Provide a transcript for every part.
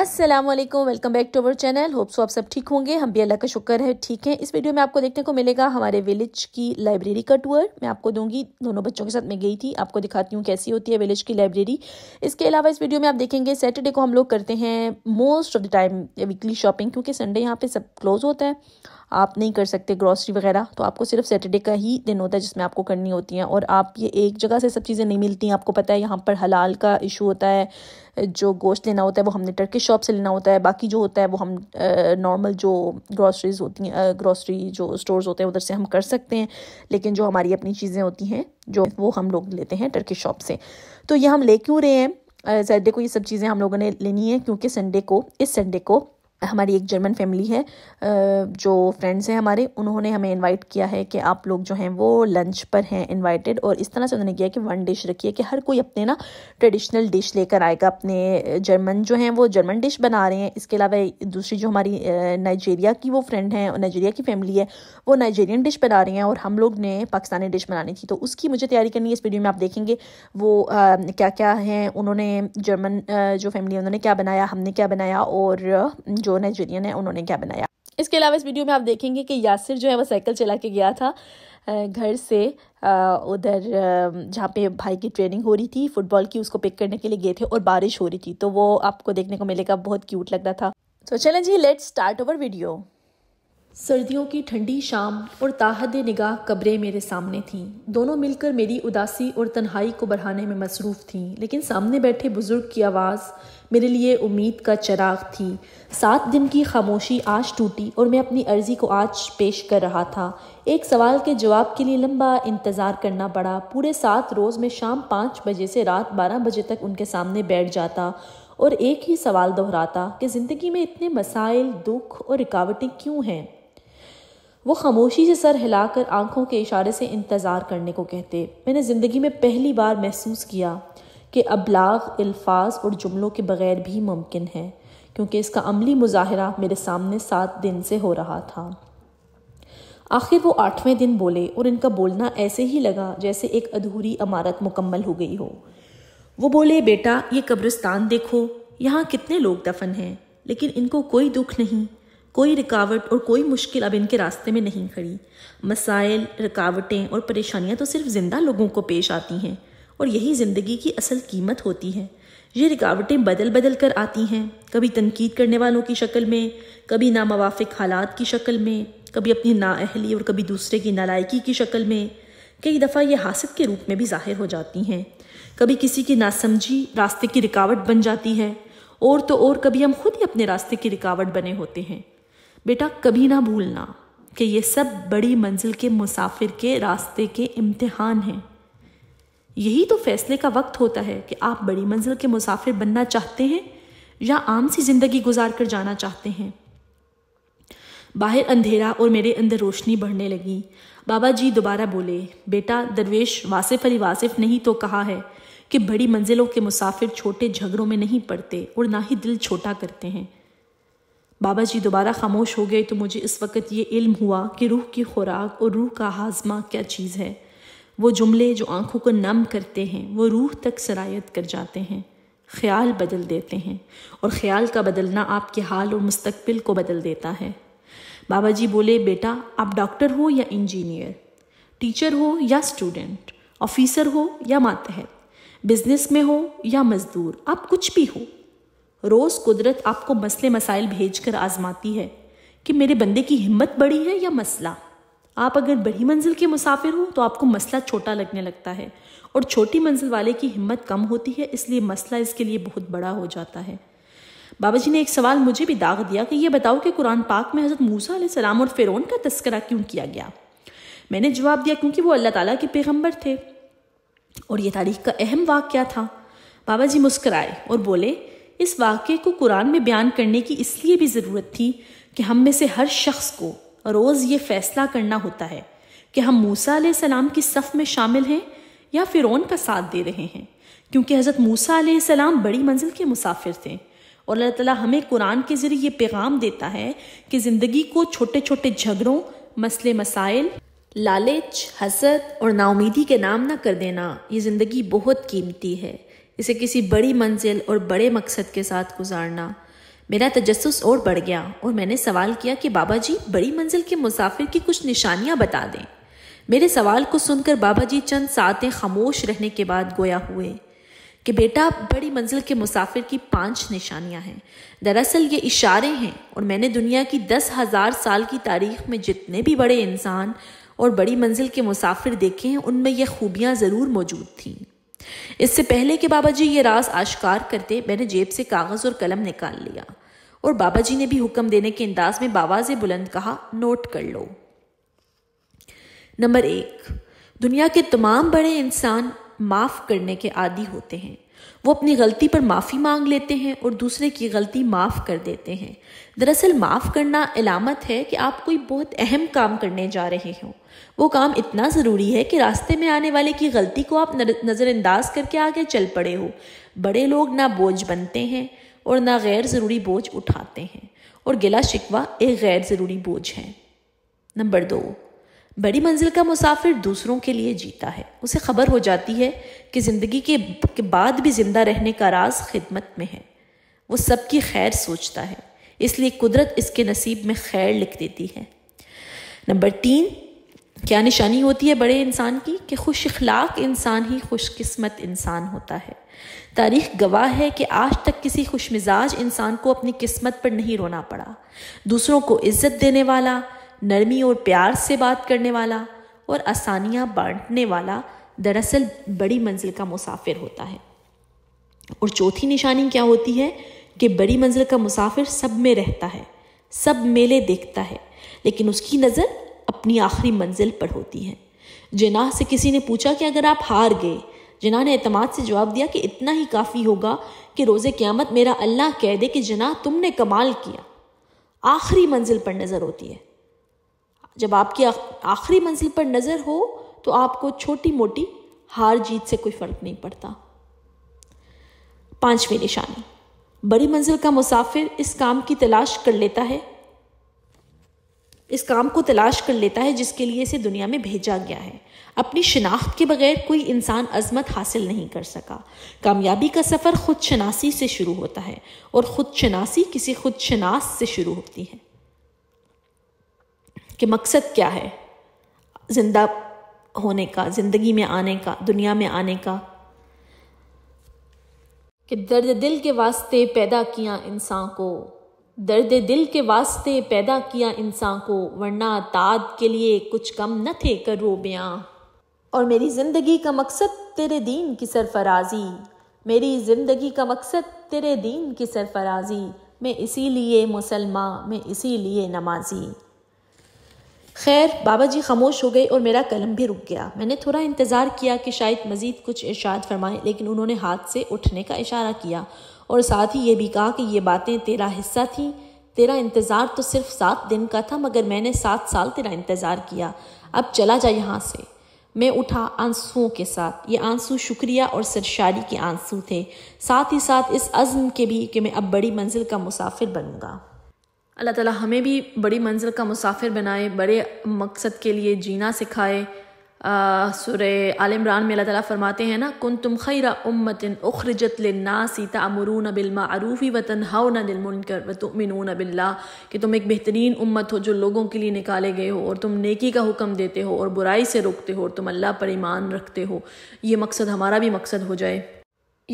Aslam welcome back to our channel hopes आप सब ठीक होंगे हम भी अल्लाह का शुक्र है ठीक है इस वीडियो में आपको देखने को मिलेगा हमारे विलेज की लाइब्रेरी का टूर मैं आपको दूंगी दोनों बच्चों के साथ मैं गई थी आपको दिखाती हूँ कैसी होती है विलेज की लाइब्रेरी इसके अलावा इस वीडियो में आप देखेंगे सैटरडे को हम लोग करते हैं most of the time weekly shopping क्योंकि संडे यहाँ पर सब क्लोज़ होता है आप नहीं कर सकते ग्रॉसरी वगैरह तो आपको सिर्फ सैटरडे का ही दिन होता है जिसमें आपको करनी होती हैं और आप ये एक जगह से सब चीज़ें नहीं मिलती हैं आपको पता है यहाँ पर हलाल का इशू होता है जो गोश्त लेना होता है वो हमने टर्किश शॉप से लेना होता है बाकी जो होता है वो हम नॉर्मल जो ग्रॉसरीज होती हैं ग्रॉसरी जो स्टोर्स होते हैं उधर से हम कर सकते हैं लेकिन जो हमारी अपनी चीज़ें होती हैं जो वो हम लोग लेते हैं टर्किश शॉप से तो ये हम ले क्यों रहे हैं सैटरडे को ये सब चीज़ें हम लोगों ने लेनी है क्योंकि संडे को इस संडे को हमारी एक जर्मन फैमिली है जो फ्रेंड्स हैं हमारे उन्होंने हमें इनवाइट किया है कि आप लोग जो हैं वो लंच पर हैं इनवाइटेड और इस तरह से उन्होंने किया कि वन डिश रखी है कि हर कोई अपने ना ट्रेडिशनल डिश लेकर आएगा अपने जर्मन जो हैं वो जर्मन डिश बना रहे हैं इसके अलावा दूसरी जो हमारी नाइजेरिया की वो फ्रेंड हैं नाइजेरिया की फैमिली है वो नाइजेरियन डिश बना रहे हैं और हम लोग ने पाकिस्तानी डिश बनानी थी तो उसकी मुझे तैयारी करनी है इस वीडियो में आप देखेंगे वो क्या क्या हैं उन्होंने जर्मन जो फैमिली है उन्होंने क्या बनाया हमने क्या बनाया और जो जो नाइजीरियन है उन्होंने क्या बनाया इसके अलावा इस वीडियो में आप देखेंगे कि यासिर जो है वो साइकिल चला के गया था घर से उधर जहाँ पे भाई की ट्रेनिंग हो रही थी फुटबॉल की उसको पिक करने के लिए गए थे और बारिश हो रही थी तो वो आपको देखने को मिलेगा बहुत क्यूट लग रहा था तो चलें जी लेट्स स्टार्ट ओवर वीडियो सर्दियों की ठंडी शाम और ताहद निगाह कब्रें मेरे सामने थीं दोनों मिलकर मेरी उदासी और तन्हाई को बढ़ाने में मसरूफ़ थीं लेकिन सामने बैठे बुज़ुर्ग की आवाज़ मेरे लिए उम्मीद का चराग थी सात दिन की खामोशी आज टूटी और मैं अपनी अर्ज़ी को आज पेश कर रहा था एक सवाल के जवाब के लिए लंबा इंतज़ार करना पड़ा पूरे सात रोज़ में शाम पाँच बजे से रात बारह बजे तक उनके सामने बैठ जाता और एक ही सवाल दोहराता कि ज़िंदगी में इतने मसाइल दुख और रिकावटें क्यों हैं वो खामोशी से सर हिलाकर आंखों के इशारे से इंतज़ार करने को कहते मैंने ज़िंदगी में पहली बार महसूस किया कि अबलाग अल्फाज और जुमलों के बगैर भी मुमकिन है क्योंकि इसका अमली मुजाहरा मेरे सामने सात दिन से हो रहा था आखिर वो आठवें दिन बोले और इनका बोलना ऐसे ही लगा जैसे एक अधूरी इमारत मुकम्मल हो गई हो वो बोले बेटा ये कब्रिस्तान देखो यहाँ कितने लोग दफन हैं लेकिन इनको कोई दुख नहीं कोई रुकावट और कोई मुश्किल अब इनके रास्ते में नहीं खड़ी मसाइल रुकावटें और परेशानियां तो सिर्फ ज़िंदा लोगों को पेश आती हैं और यही ज़िंदगी की असल कीमत होती है ये रुकावटें बदल बदल कर आती हैं कभी तनकीद करने वालों की शक्ल में कभी नामवाफिक हालात की शक्ल में कभी अपनी नाअहली और कभी दूसरे की नालायकी की शक्ल में कई दफ़ा ये हासिल के रूप में भी जाहिर हो जाती हैं कभी किसी की नासमझी रास्ते की रुकावट बन जाती है और तो और कभी हम खुद ही अपने रास्ते की रुकावट बने होते हैं बेटा कभी ना भूलना कि ये सब बड़ी मंजिल के मुसाफिर के रास्ते के इम्तहान हैं यही तो फैसले का वक्त होता है कि आप बड़ी मंजिल के मुसाफिर बनना चाहते हैं या आम सी ज़िंदगी गुजार कर जाना चाहते हैं बाहर अंधेरा और मेरे अंदर रोशनी बढ़ने लगी बाबा जी दोबारा बोले बेटा दरवेश वासिफ अली वासिफ नहीं तो कहा है कि बड़ी मंजिलों के मुसाफिर छोटे झगड़ों में नहीं पड़ते और ना ही दिल छोटा करते हैं बाबा जी दोबारा खामोश हो गए तो मुझे इस वक्त ये इल्म हुआ कि रूह की खुराक और रूह का हाजमा क्या चीज़ है वो जुमले जो आँखों को नम करते हैं वो रूह तक सरायत कर जाते हैं ख्याल बदल देते हैं और ख्याल का बदलना आपके हाल और मुस्तबिल को बदल देता है बाबा जी बोले बेटा आप डॉक्टर हो या इंजीनियर टीचर हो या स्टूडेंट ऑफिसर हो या मातहत बिजनेस में हो या मज़दूर आप कुछ भी हो रोज़ कुदरत आपको मसले मसाइल भेज कर आजमाती है कि मेरे बंदे की हिम्मत बड़ी है या मसला आप अगर बड़ी मंजिल के मुसाफिर हो तो आपको मसला छोटा लगने लगता है और छोटी मंजिल वाले की हिम्मत कम होती है इसलिए मसला इसके लिए बहुत बड़ा हो जाता है बाबा जी ने एक सवाल मुझे भी दाग दिया कि यह बताओ कि कुरान पाक में हज़रत मूसा सलाम और फ़िरौन का तस्करा क्यों किया गया मैंने जवाब दिया क्योंकि वो अल्लाह ताला के पैगम्बर थे और यह तारीख का अहम वाक़ था बाबा जी मुस्कराए और बोले इस वाक्य को कुरान में बयान करने की इसलिए भी ज़रूरत थी कि हम में से हर शख्स को रोज़ ये फैसला करना होता है कि हम मूसा सलाम की सफ़ में शामिल हैं या फिर का साथ दे रहे हैं क्योंकि हज़रत मूसा सलाम बड़ी मंजिल के मुसाफिर थे और अल्लाह ताला हमें कुरान के ज़रिए ये पैगाम देता है कि ज़िंदगी को छोटे छोटे झगड़ों मसले मसाइल लालच हसद और नाउमीदी के नाम ना कर देना ये ज़िंदगी बहुत कीमती है इसे किसी बड़ी मंजिल और बड़े मकसद के साथ गुजारना मेरा तजस्स और बढ़ गया और मैंने सवाल किया कि बाबा जी बड़ी मंजिल के मुसाफिर की कुछ निशानियां बता दें मेरे सवाल को सुनकर बाबा जी चंद सातें खामोश रहने के बाद गोया हुए कि बेटा बड़ी मंजिल के मुसाफिर की पांच निशानियां हैं दरअसल ये इशारे हैं और मैंने दुनिया की दस हज़ार साल की तारीख में जितने भी बड़े इंसान और बड़ी मंजिल के मुसाफिर देखे हैं उनमें यह खूबियाँ ज़रूर मौजूद थीं इससे पहले कि बाबा जी ये राज आश्कार करते मैंने जेब से कागज़ और कलम निकाल लिया और बाबा जी ने भी हुक्म देने के अंदाज में बाबा से बुलंद कहा नोट कर लो नंबर एक दुनिया के तमाम बड़े इंसान माफ़ करने के आदि होते हैं वो अपनी गलती पर माफ़ी मांग लेते हैं और दूसरे की गलती माफ़ कर देते हैं दरअसल माफ़ करना अलामत है कि आप कोई बहुत अहम काम करने जा रहे हों वो काम इतना ज़रूरी है कि रास्ते में आने वाले की गलती को आप नज़रअंदाज करके आगे चल पड़े हो बड़े लोग ना बोझ बनते हैं और ना गैर ज़रूरी बोझ उठाते हैं और गिला शिकवा एक गैर ज़रूरी बोझ है नंबर दो बड़ी मंजिल का मुसाफिर दूसरों के लिए जीता है उसे खबर हो जाती है कि ज़िंदगी के, के बाद भी ज़िंदा रहने का राज खिदमत में है वो सबकी खैर सोचता है इसलिए कुदरत इसके नसीब में खैर लिख देती है नंबर तीन क्या निशानी होती है बड़े इंसान की कि खुश अखलाक इंसान ही खुशकस्मत इंसान होता है तारीख गवाह है कि आज तक किसी खुश मिजाज इंसान को अपनी किस्मत पर नहीं रोना पड़ा दूसरों को इज्जत देने वाला नरमी और प्यार से बात करने वाला और आसानियाँ बांटने वाला दरअसल बड़ी मंजिल का मुसाफिर होता है और चौथी निशानी क्या होती है कि बड़ी मंजिल का मुसाफिर सब में रहता है सब मेले देखता है लेकिन उसकी नज़र अपनी आखिरी मंजिल पर होती है जिनाह से किसी ने पूछा कि अगर आप हार गए जिनाह ने अतमाद से जवाब दिया कि इतना ही काफ़ी होगा कि रोज़ क़्यामत मेरा अल्लाह कह दे कि जिनाह तुमने कमाल किया आखिरी मंजिल पर नज़र होती है जब आपकी आखिरी मंजिल पर नज़र हो तो आपको छोटी मोटी हार जीत से कोई फ़र्क नहीं पड़ता पांचवी निशानी बड़ी मंजिल का मुसाफिर इस काम की तलाश कर लेता है इस काम को तलाश कर लेता है जिसके लिए इसे दुनिया में भेजा गया है अपनी शिनाख्त के बगैर कोई इंसान अजमत हासिल नहीं कर सका कामयाबी का सफ़र खुद शनासी से शुरू होता है और खुद शनासी किसी खुद शनास से शुरू होती है कि मकसद क्या है ज़िंदा होने का ज़िंदगी में आने का दुनिया में आने का कि दर्द दिल के वास्ते पैदा किया इंसान को दर्द दिल के वास्ते पैदा किया इंसान को वरना ताद के लिए कुछ कम न थे करो बयां और मेरी ज़िंदगी का मकसद तेरे दीन की सरफराजी मेरी ज़िंदगी का मकसद तेरे दीन की सरफराजी मैं इसीलिए मुसलमान मैं इसीलिए नमाजी खैर बाबा जी खामोश हो गए और मेरा कलम भी रुक गया मैंने थोड़ा इंतज़ार किया कि शायद मज़ीद कुछ इर्शाद फरमाएं लेकिन उन्होंने हाथ से उठने का इशारा किया और साथ ही ये भी कहा कि ये बातें तेरा हिस्सा थी तेरा इंतज़ार तो सिर्फ सात दिन का था मगर मैंने सात साल तेरा इंतज़ार किया अब चला जा यहाँ से मैं उठा आंसुओं के साथ ये आंसू शुक्रिया और सरशारी के आंसू थे साथ ही साथ इस अज़म के भी कि मैं अब बड़ी मंजिल का मुसाफिर बनूँगा अल्लाह ताला हमें भी बड़ी मंजिल का मुसाफिर बनाए बड़े मकसद के लिए जीना सिखाए सुर आल इमरान में अल्लाह ताला फरमाते हैं ना कुन तुम खैरा उम्मतिन उखरजत लन्नासी तमरून आरूफ़ी वतन हाउ न कर व बिल्ला कि तुम एक बेहतरीन उम्मत हो जो लोगों के लिए निकाले गए हो और तुम नेकी का हुक्म देते हो और बुराई से रोकते हो और तुम अल्लाह पर ईमान रखते हो ये मकसद हमारा भी मकसद हो जाए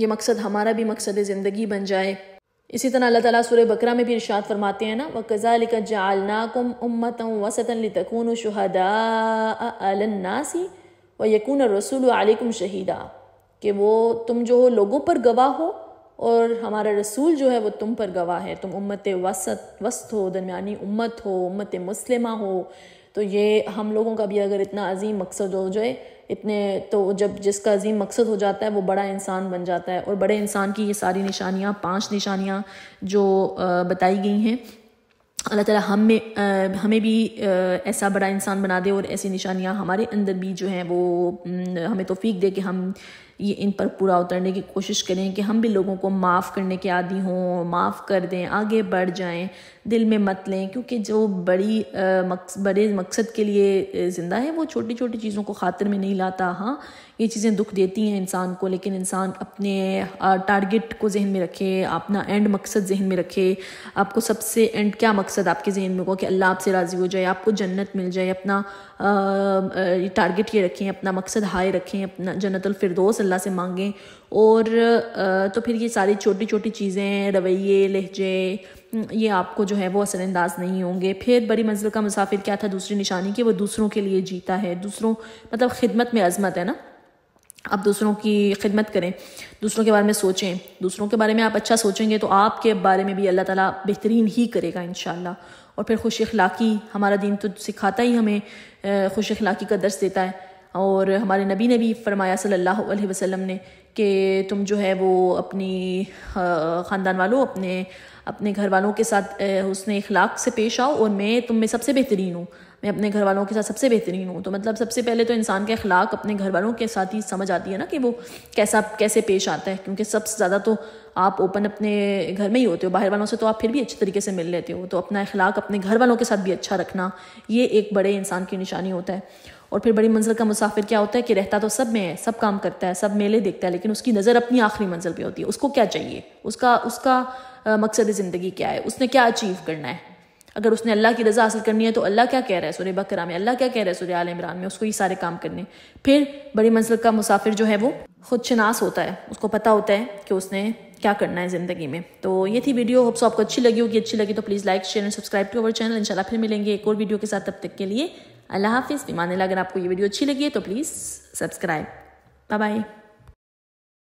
ये मकसद हमारा भी मकसद ज़िंदगी बन जाए इसी तरह अल्लाह ताला सूर्य बकरा में भी इरशाद फरमाते हैं ना वकज़ालिक जालनाकुम उम्मत वसतन लितकून शहदा नासी व यकून रसूल आलिकुम शहीदा कि वो तुम जो हो लोगों पर गवाह हो और हमारा रसूल जो है वो तुम पर गवाह है तुम उम्मत वसत वस्त हो दरमियानी उम्मत हो उम्मत मुस्लिमा हो तो ये हम लोगों का भी अगर इतना अजीम मकसद हो जाए इतने तो जब जिसका अजीम मकसद हो जाता है वो बड़ा इंसान बन जाता है और बड़े इंसान की ये सारी निशानियाँ पांच निशानियाँ जो बताई गई हैं अल्लाह ताला हम में आ, हमें भी आ, ऐसा बड़ा इंसान बना दे और ऐसी निशानियाँ हमारे अंदर भी जो हैं वो हमें तोफ़ीक दे कि हम ये इन पर पूरा उतरने की कोशिश करें कि हम भी लोगों को माफ़ करने के आदि हों माफ़ कर दें आगे बढ़ जाएं दिल में मत लें क्योंकि जो बड़ी मकस बड़े मकसद के लिए ज़िंदा है वो छोटी छोटी चीज़ों को खातिर में नहीं लाता हाँ ये चीज़ें दुख देती हैं इंसान को लेकिन इंसान अपने टारगेट को जहन में रखे अपना एंड मकसद जहन में रखे आपको सबसे एंड क्या मकसद आपके जहन में हो कि अल्लाह आपसे राज़ी हो जाए आपको जन्नत मिल जाए अपना टारगेट ये रखें अपना मकसद हाई रखें अपना जन्नतफरदोस अल्लाह से मांगें और तो फिर ये सारी छोटी छोटी चीज़ें रवैये लहजे हम्म, ये आपको जो है वो असरानंदाज नहीं होंगे फिर बड़ी मंजिल का मुसाफिर क्या था दूसरी निशानी कि वो दूसरों के लिए जीता है दूसरों मतलब खिदमत में अजमत है ना आप दूसरों की खिदमत करें दूसरों के बारे में सोचें दूसरों के बारे में आप अच्छा सोचेंगे तो आपके बारे में भी अल्लाह ताला बेहतरीन ही करेगा इन और फिर खुश अखलाक़ी हमारा दिन तो सिखाता ही हमें खुश अखलाक़ी का दर्श देता है और हमारे नबी ने भी फरमाया सल्लल्लाहु अलैहि वसल्लम ने कि तुम जो है वो अपनी ख़ानदान वालों अपने अपने घर वालों के साथ उसने इखलाक से पेश आओ और मैं तुम में सबसे बेहतरीन हूँ मैं अपने घर वालों के साथ सबसे बेहतरीन हूँ तो मतलब सबसे पहले तो इंसान के अखलाक अपने घर वालों के साथ ही समझ आती है ना कि वो कैसा कैसे पेश आता है क्योंकि सबसे ज़्यादा तो आप ओपन अपने घर में ही होते हो बाहर वालों से तो आप फिर भी अच्छे तरीके से मिल लेते हो तो अपना अखलाक अपने घर वालों के साथ भी अच्छा रखना ये एक बड़े इंसान की निशानी होता है और फिर बड़ी मंजिल का मुसाफिर क्या होता है कि रहता तो सब में है सब काम करता है सब मेले देखता है लेकिन उसकी नज़र अपनी आखिरी मंजिल पर होती है उसको क्या चाहिए उसका उसका मकसद ज़िंदगी क्या है उसने क्या अचीव करना है अगर उसने अल्लाह की रज़ा हासिल करनी है तो अल्लाह क्या कह रहा है सुरह बकरा में अल्लाह क्या कह रहा है सुरह आल इमरान में उसको ये सारे काम करने फिर बड़ी मंजिल का मुसाफिर जो है वो खुद शनास होता है उसको पता होता है कि उसने क्या करना है ज़िंदगी में तो ये थी वीडियो होप्स आपको अच्छी लगी होगी अच्छी लगी तो please like share and subscribe to our channel इनशाला फिर मिलेंगे एक और वीडियो के साथ तब तक के लिए अल्लाह हाफिज़ ईमान अगर आपको ये वीडियो अच्छी लगी है तो प्लीज़ सब्सक्राइब बाय बाय